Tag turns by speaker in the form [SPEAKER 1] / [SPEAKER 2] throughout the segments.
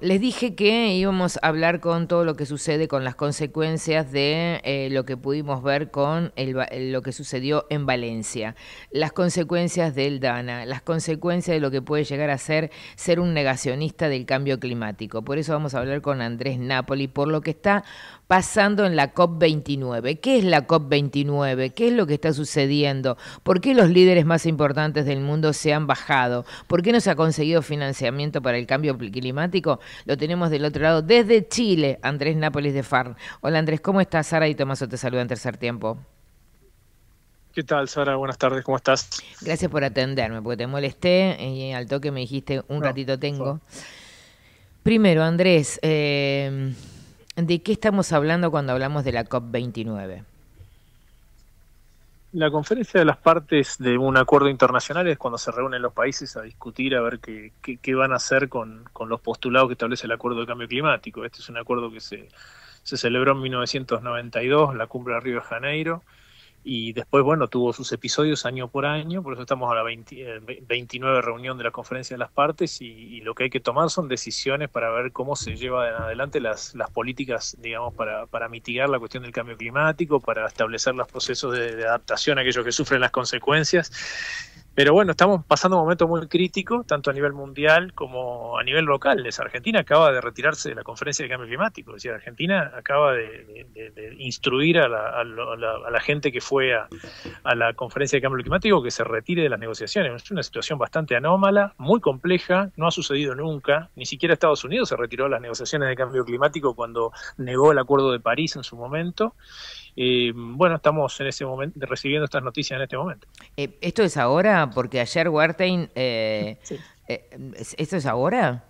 [SPEAKER 1] Les dije que íbamos a hablar con todo lo que sucede, con las consecuencias de eh, lo que pudimos ver con lo que sucedió en Valencia, las consecuencias del DANA, las consecuencias de lo que puede llegar a ser ser un negacionista del cambio climático. Por eso vamos a hablar con Andrés Napoli por lo que está pasando en la COP29. ¿Qué es la COP29? ¿Qué es lo que está sucediendo? ¿Por qué los líderes más importantes del mundo se han bajado? ¿Por qué no se ha conseguido financiamiento para el cambio climático? Lo tenemos del otro lado desde Chile, Andrés Nápoles de Farn. Hola Andrés, ¿cómo estás? Sara y Tomaso te en tercer tiempo.
[SPEAKER 2] ¿Qué tal, Sara? Buenas tardes, ¿cómo estás?
[SPEAKER 1] Gracias por atenderme, porque te molesté y al toque me dijiste un ratito tengo. Primero, Andrés, eh, ¿de qué estamos hablando cuando hablamos de la COP29?
[SPEAKER 2] la conferencia de las partes de un acuerdo internacional es cuando se reúnen los países a discutir a ver qué, qué, van a hacer con, con, los postulados que establece el acuerdo de cambio climático. Este es un acuerdo que se, se celebró en 1992, la cumbre de Río de Janeiro, y después, bueno, tuvo sus episodios año por año, por eso estamos a la 29 eh, reunión de la conferencia de las partes y, lo que hay que tomar son decisiones para ver cómo se llevan adelante las, políticas, digamos, para, mitigar la cuestión del cambio climático, para establecer los procesos de, de adaptación a aquellos que sufren las consecuencias pero bueno, estamos pasando un momento muy crítico, tanto a nivel mundial como a nivel local. Argentina acaba de retirarse de la conferencia de cambio climático. Es decir, Argentina acaba de, instruir a la, gente que fue a, a, la conferencia de cambio climático que se retire de las negociaciones. Es una situación bastante anómala, muy compleja, no ha sucedido nunca. Ni siquiera Estados Unidos se retiró de las negociaciones de cambio climático cuando negó el Acuerdo de París en su momento bueno, estamos en ese momento recibiendo estas noticias en este momento.
[SPEAKER 1] Eh, ¿Esto es ahora? Porque ayer Huertain... Eh, eh, ¿Esto es ahora?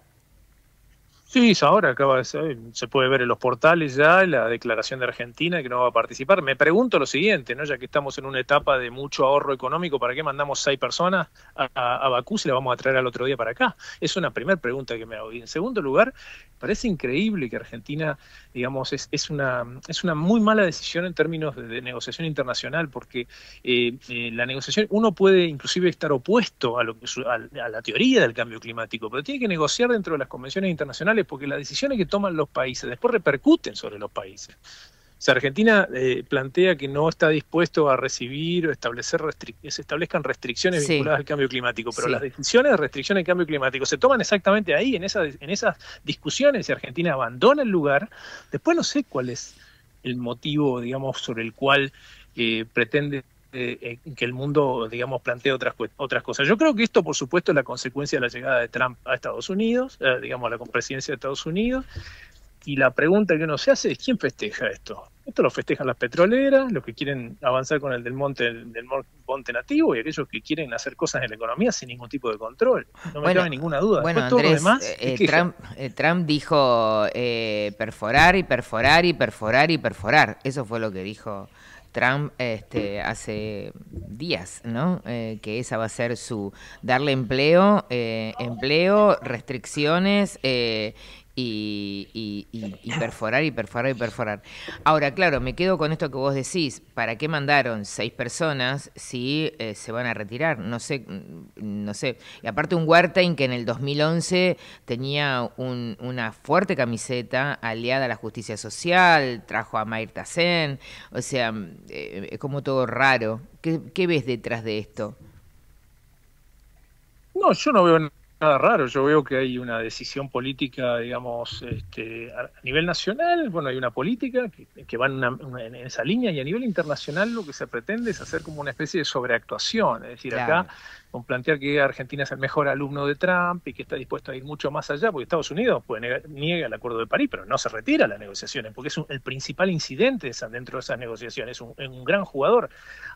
[SPEAKER 2] Sí, ahora acaba de se puede ver en los portales ya la declaración de Argentina que no va a participar. Me pregunto lo siguiente, ¿no? ya que estamos en una etapa de mucho ahorro económico, ¿para qué mandamos seis personas a, a, Bakú si la vamos a traer al otro día para acá? Es una primera pregunta que me hago. Y en segundo lugar, parece increíble que Argentina, digamos, es, es, una, es una muy mala decisión en términos de, negociación internacional, porque eh, eh, la negociación, uno puede inclusive estar opuesto a, lo, a la teoría del cambio climático, pero tiene que negociar dentro de las convenciones internacionales porque las decisiones que toman los países después repercuten sobre los países. O sea, Argentina eh, plantea que no está dispuesto a recibir o establecer se establezcan restricciones vinculadas al cambio climático, pero las decisiones de restricción al cambio climático se toman exactamente ahí, en esas, en esas discusiones, si Argentina abandona el lugar, después no sé cuál es el motivo, digamos, sobre el cual eh, pretende eh, eh, que el mundo, digamos, plantea otras, otras cosas. Yo creo que esto, por supuesto, es la consecuencia de la llegada de Trump a Estados Unidos, eh, digamos, a la presidencia de Estados Unidos. Y la pregunta que uno se hace es, ¿quién festeja esto? Esto lo festejan las petroleras, los que quieren avanzar con el del monte, del monte nativo y aquellos que quieren hacer cosas en la economía sin ningún tipo de control. No me cabe ninguna duda. Bueno, Andrés, Trump,
[SPEAKER 1] Trump, dijo perforar y perforar y perforar y perforar. Eso fue lo que dijo Trump este, hace días, ¿no? Eh, que esa va a ser su darle empleo, eh, empleo, restricciones eh, y, perforar y perforar y perforar. Ahora, claro, me quedo con esto que vos decís. ¿Para qué mandaron seis personas si eh, se van a retirar? No sé, mm, no sé. Y aparte un Huertain que en el 2011 tenía una fuerte camiseta aliada a la justicia social, trajo a Mayrta Sen, o sea, mm, eh, es como todo raro. ¿Qué, ¿Qué ves detrás de esto?
[SPEAKER 2] No, yo no veo nada raro. Yo veo que hay una decisión política, digamos, este, a nivel nacional, bueno, hay una política que, va en, esa línea y a nivel internacional lo que se pretende es hacer como una especie de sobreactuación, es decir, acá con plantear que Argentina es el mejor alumno de Trump y que está dispuesto a ir mucho más allá, porque Estados Unidos niega, el Acuerdo de París, pero no se retira las negociaciones, porque es el principal incidente dentro de esas negociaciones, es un gran jugador.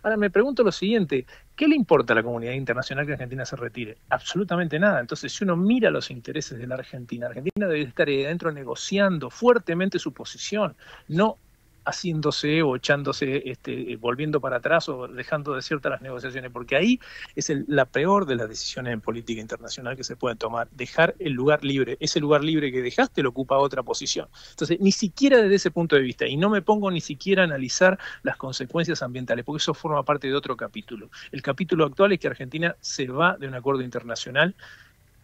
[SPEAKER 2] Ahora me pregunto lo siguiente, ¿Qué le importa a la comunidad internacional que Argentina se retire? Absolutamente nada. Entonces, si uno mira los intereses de la Argentina, Argentina debe estar ahí adentro negociando fuertemente su posición, no haciéndose o echándose, este, eh, volviendo para atrás o dejando desiertas las negociaciones, porque ahí es la peor de las decisiones en política internacional que se pueden tomar, dejar el lugar libre. Ese lugar libre que dejaste lo ocupa otra posición. Entonces, ni siquiera desde ese punto de vista, y no me pongo ni siquiera a analizar las consecuencias ambientales, porque eso forma parte de otro capítulo. El capítulo actual es que Argentina se va de un acuerdo internacional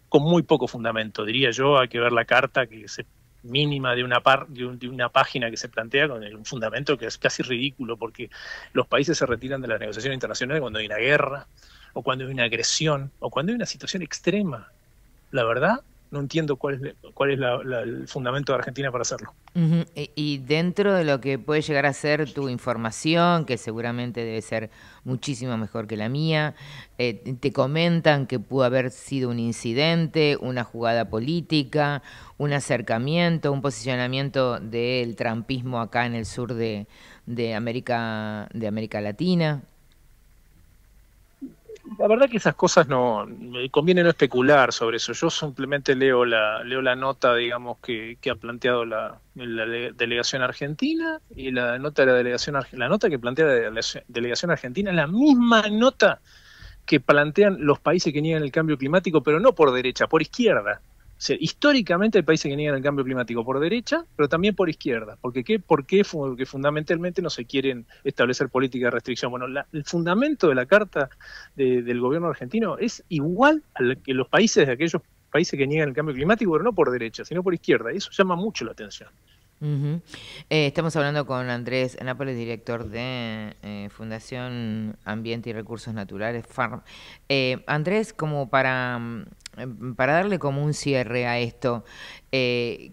[SPEAKER 2] con muy poco fundamento, diría yo, hay que ver la carta que se mínima de una, par, de, una página que se plantea con un fundamento que es casi ridículo porque los países se retiran de las negociaciones internacionales cuando hay una guerra o cuando hay una agresión o cuando hay una situación extrema. La verdad no entiendo cuál es, cuál es el fundamento de Argentina para hacerlo.
[SPEAKER 1] y, dentro de lo que puede llegar a ser tu información, que seguramente debe ser muchísimo mejor que la mía, eh, te comentan que pudo haber sido un incidente, una jugada política, un acercamiento, un posicionamiento del trampismo acá en el sur de América, de América Latina la verdad que esas cosas
[SPEAKER 2] no me conviene no especular sobre eso. Yo simplemente leo la leo la nota, digamos que, que ha planteado la, delegación argentina y la nota de la delegación la nota que plantea la delegación argentina es la misma nota que plantean los países que niegan el cambio climático, pero no por derecha, por izquierda sea, históricamente hay países que niegan el cambio climático por derecha, pero también por izquierda. Porque ¿Por qué Porque fundamentalmente no se quieren establecer políticas de restricción? Bueno, el fundamento de la Carta del gobierno argentino es igual al que los países de aquellos países que niegan el cambio climático, pero no por derecha, sino por izquierda. Y eso llama mucho la atención.
[SPEAKER 1] Eh, estamos hablando con Andrés Nápoles, director de eh, Fundación Ambiente y Recursos Naturales, FARM. Eh, Andrés, como para mm, Em, para darle como un cierre a esto, eh,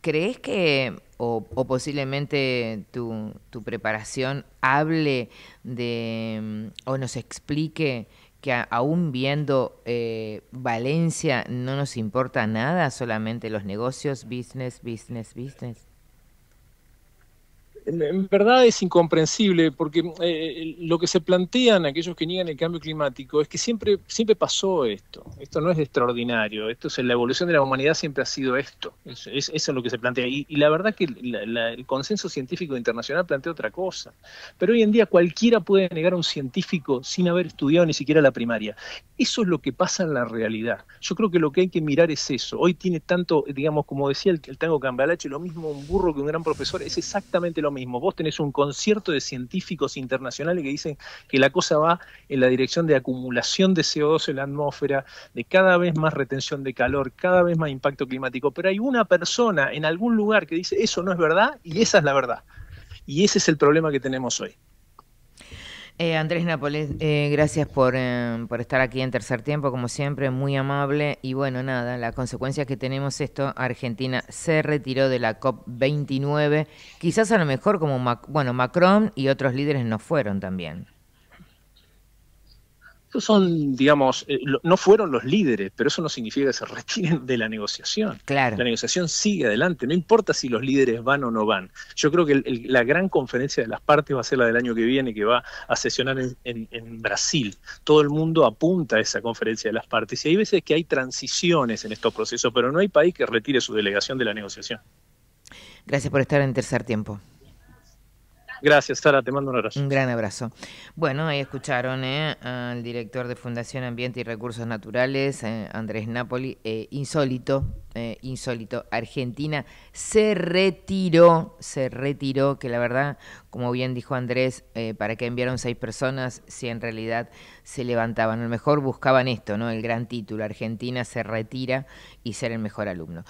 [SPEAKER 1] ¿crees que o, posiblemente tu, preparación hable de em, o nos explique que aún viendo eh, Valencia no nos importa nada, solamente los negocios,
[SPEAKER 2] business, business, business? en verdad es incomprensible porque eh, lo que se plantean aquellos que niegan el cambio climático es que siempre, siempre pasó esto. Esto no es extraordinario. Esto es la evolución de la humanidad siempre ha sido esto. eso es lo que se plantea. Y, la verdad que el consenso científico internacional plantea otra cosa. Pero hoy en día cualquiera puede negar a un científico sin haber estudiado ni siquiera la primaria. Eso es lo que pasa en la realidad. Yo creo que lo que hay que mirar es eso. Hoy tiene tanto, digamos, como decía el, el tango Cambalache, lo mismo un burro que un gran profesor. Es exactamente lo mismo. Vos tenés un concierto de científicos internacionales que dicen que la cosa va en la dirección de acumulación de CO2 en la atmósfera, de cada vez más retención de calor, cada vez más impacto climático. Pero hay una persona en algún lugar que dice eso no es verdad y esa es la verdad. Y ese es el problema que tenemos hoy.
[SPEAKER 1] Eh, Andrés Nápoles, eh, gracias eh, por, estar aquí en tercer tiempo, como siempre, muy amable. Y bueno, nada, la consecuencia que tenemos esto, Argentina se retiró de la COP29, quizás a lo mejor como, bueno, Macron y otros líderes no fueron también.
[SPEAKER 2] Estos son, digamos, eh, no fueron los líderes, pero eso no significa que se retiren de la negociación. Claro. La negociación sigue adelante, no importa si los líderes van o no van. Yo creo que la gran conferencia de las partes va a ser la del año que viene, que va a sesionar en, en Brasil. Todo el mundo apunta a esa conferencia de las partes y hay veces que hay transiciones en estos procesos, pero no hay país que retire su delegación de la negociación.
[SPEAKER 1] Gracias por estar en tercer tiempo.
[SPEAKER 2] Gracias, Sara, te mando un
[SPEAKER 1] abrazo. Un gran abrazo. Bueno, ahí escucharon eh, al director de Fundación Ambiente y Recursos Naturales, eh, Andrés Napoli, eh, insólito, insólito. Argentina se retiró, se retiró, que la verdad, como bien dijo Andrés, ¿para qué enviaron seis personas si en realidad se levantaban? A lo mejor buscaban esto, ¿no? El gran título, Argentina se retira y ser el mejor alumno.